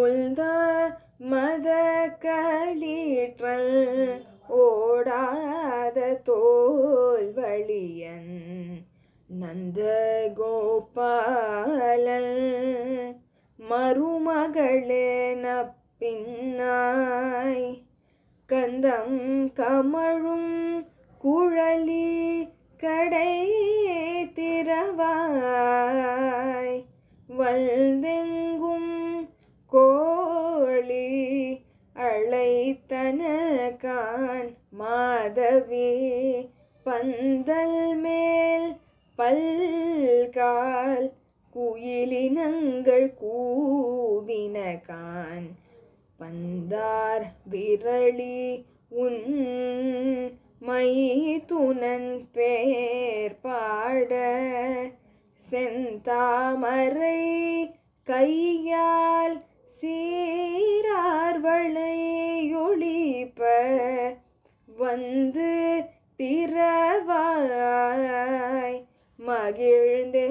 உள்தார் மத களீற்றல் ஓடாத தோல்வழியன் நந்த கோபாலல் மருமகளேன பின்னாய் கந்தம் கமழும் குழலி கடை திறவாய் வல்தெங்கும் கோழி அழைத்தனகான் மாதவி பந்தல் மேல் பல்கால் குயிலினங்கள் கூவினகான் பந்தார் விரளி உன் மைதுனன் பேர் பாட செந்தாமரை கையால் வளையொழிப்ப வந்து திறவாய் மகிழ்ந்து